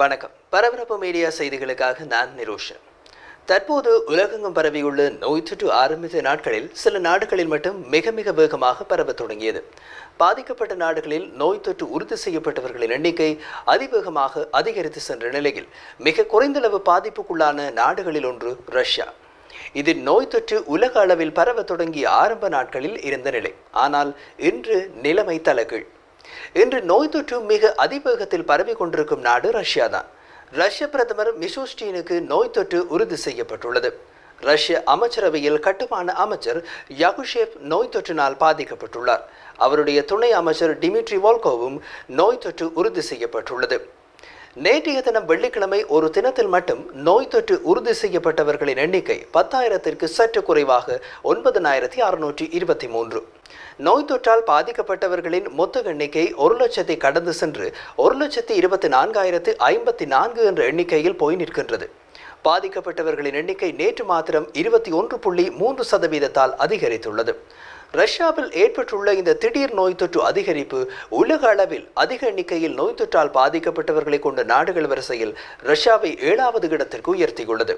வணக்கம் பரபரப்பு மீடியா செய்திகளுக்காக நான் நிரோஷன் தற்போது உலகெங்கும் பரவியுள்ள நோய் தொற்று ஆரம்பித்த நாட்களில் சில நாடுகளில் மட்டும் மிக மிக வேகமாக பரவ தொடங்கியது பாதிக்கப்பட்ட நாடுகளில் நோய் தொற்று உறுதி செய்யப்பட்டவர்களின் எண்ணிக்கை அதிவேகமாக அதிகரித்து சென்ற நிலையில் மிக குறைந்தளவு பாதிப்புக்குள்ளான நாடுகளில் ஒன்று ரஷ்யா இதில் நோய் தொற்று உலக அளவில் பரவ தொடங்கிய ஆரம்ப நாட்களில் இருந்த நிலை ஆனால் இன்று நிலைமை தலைகீழ் இன்று நோய் தொற்று மிக அதிவேகத்தில் பரவி கொண்டிருக்கும் நாடு ரஷ்யா தான் ரஷ்ய பிரதமர் மிசோஸ்டீனுக்கு நோய் தொற்று உறுதி செய்யப்பட்டுள்ளது ரஷ்ய அமைச்சரவையில் கட்டுமான அமைச்சர் யகுஷேப் நோய் தொற்றினால் பாதிக்கப்பட்டுள்ளார் அவருடைய துணை அமைச்சர் டிமிட்ரி வால்கோவும் நோய் தொற்று உறுதி செய்யப்பட்டுள்ளது நேற்றைய தினம் வெள்ளிக்கிழமை ஒரு தினத்தில் மட்டும் நோய் தொற்று உறுதி செய்யப்பட்டவர்களின் எண்ணிக்கை பத்தாயிரத்திற்கு சற்று குறைவாக ஒன்பதனாயிரத்தி அறுநூற்றி இருபத்தி மூன்று நோய் தொற்றால் பாதிக்கப்பட்டவர்களின் மொத்த எண்ணிக்கை ஒரு லட்சத்தை கடந்து சென்று ஒரு லட்சத்தி இருபத்தி நான்காயிரத்து ஐம்பத்தி நான்கு என்ற எண்ணிக்கையில் போய் நிற்கின்றது பாதிக்கப்பட்டவர்களின் எண்ணிக்கை நேற்று மாத்திரம் இருபத்தி ஒன்று புள்ளி மூன்று சதவீதத்தால் அதிகரித்துள்ளது ரஷ்யாவில் ஏற்பட்டுள்ள இந்த திடீர் நோய் தொற்று அதிகரிப்பு உலக அளவில் அதிக எண்ணிக்கையில் நோய் தொற்றால் பாதிக்கப்பட்டவர்களை கொண்ட நாடுகள் வரிசையில் ரஷ்யாவை ஏழாவது இடத்திற்கு உயர்த்தியுள்ளது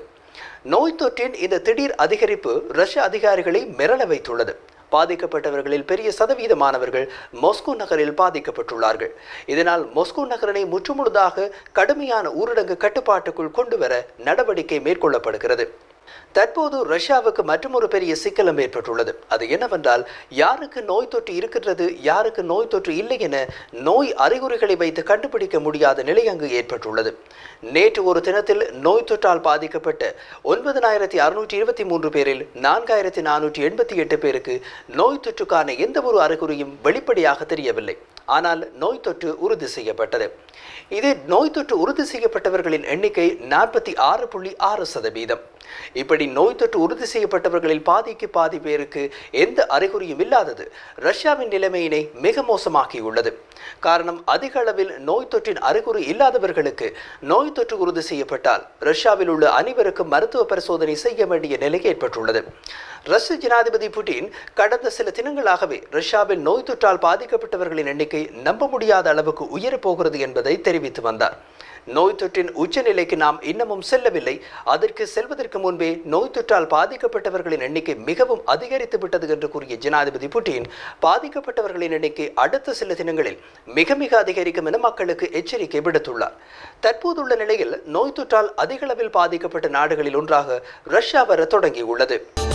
நோய் தொற்றின் இந்த திடீர் அதிகரிப்பு ரஷ்ய அதிகாரிகளை மிரள வைத்துள்ளது பாதிக்கப்பட்டவர்களில் பெரிய சதவீதமானவர்கள் மொஸ்கோ நகரில் பாதிக்கப்பட்டுள்ளார்கள் இதனால் மொஸ்கோ நகரனை முற்றுமுழுதாக கடுமையான ஊரடங்கு கட்டுப்பாட்டுக்குள் கொண்டுவர நடவடிக்கை மேற்கொள்ளப்படுகிறது தற்போது ரஷ்யாவுக்கு மற்றொரு பெரிய சிக்கலம் ஏற்பட்டுள்ளது அது என்னவென்றால் யாருக்கு நோய் தொற்று இருக்கின்றது யாருக்கு நோய் தொற்று இல்லை என நோய் அறிகுறிகளை வைத்து கண்டுபிடிக்க முடியாத நிலை அங்கு ஏற்பட்டுள்ளது நேற்று ஒரு தினத்தில் நோய் தொற்றால் பாதிக்கப்பட்ட ஒன்பதனாயிரத்தி அறுநூற்றி இருபத்தி மூன்று பேரில் நான்காயிரத்தி நானூற்றி எண்பத்தி எட்டு பேருக்கு நோய் தொற்றுக்கான எந்த ஒரு அறிகுறியும் வெளிப்படையாக தெரியவில்லை ஆனால் நோய் தொற்று உறுதி செய்யப்பட்டது இது நோய் தொற்று உறுதி செய்யப்பட்டவர்களின் எண்ணிக்கை நாற்பத்தி ஆறு புள்ளி ஆறு சதவீதம் இப்படி நோய் தொற்று உறுதி செய்யப்பட்டவர்களில் பாதிக்கு பாதி பேருக்கு எந்த அறிகுறியும் இல்லாதது ரஷ்யாவின் நிலைமையினை மிக மோசமாக்கியுள்ளது காரணம் அதிக அளவில் நோய் தொற்றின் அறிகுறி இல்லாதவர்களுக்கு நோய் தொற்று உறுதி செய்யப்பட்டால் ரஷ்யாவில் உள்ள அனைவருக்கும் மருத்துவ பரிசோதனை செய்ய வேண்டிய நிலை ஏற்பட்டுள்ளது ரஷ்ய ஜனாதிபதி புட்டின் கடந்த சில தினங்களாகவே ரஷ்யாவின் நோய் தொற்றால் பாதிக்கப்பட்டவர்களின் எண்ணிக்கை நம்ப முடியாத அளவுக்கு உயரப்போகிறது என்பதை தெரிவித்து வந்தார் நோய் தொற்றின் உச்சநிலைக்கு நாம் இன்னமும் செல்லவில்லை அதற்கு செல்வதற்கு முன்பே நோய் தொற்றால் பாதிக்கப்பட்டவர்களின் எண்ணிக்கை மிகவும் அதிகரித்து விட்டது என்று கூறிய ஜனாதிபதி புட்டின் பாதிக்கப்பட்டவர்களின் எண்ணிக்கை அடுத்த சில தினங்களில் மிக மிக அதிகரிக்கும் என மக்களுக்கு எச்சரிக்கை விடுத்துள்ளார் தற்போதுள்ள நிலையில் நோய் தொற்றால் அதிகளவில் பாதிக்கப்பட்ட நாடுகளில் ஒன்றாக ரஷ்யா வர தொடங்கியுள்ளது